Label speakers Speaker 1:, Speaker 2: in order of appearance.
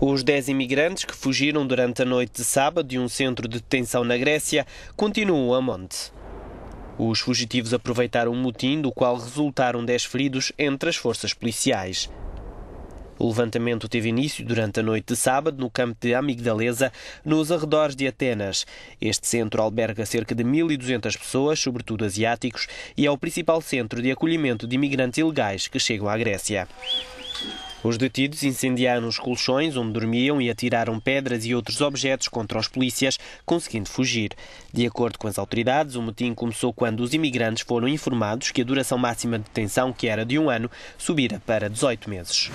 Speaker 1: Os 10 imigrantes que fugiram durante a noite de sábado de um centro de detenção na Grécia continuam a monte. Os fugitivos aproveitaram um motim do qual resultaram 10 feridos entre as forças policiais. O levantamento teve início durante a noite de sábado no campo de Amigdalesa, nos arredores de Atenas. Este centro alberga cerca de 1.200 pessoas, sobretudo asiáticos, e é o principal centro de acolhimento de imigrantes ilegais que chegam à Grécia. Os detidos incendiaram os colchões onde dormiam e atiraram pedras e outros objetos contra os polícias, conseguindo fugir. De acordo com as autoridades, o motim começou quando os imigrantes foram informados que a duração máxima de detenção, que era de um ano, subira para 18 meses.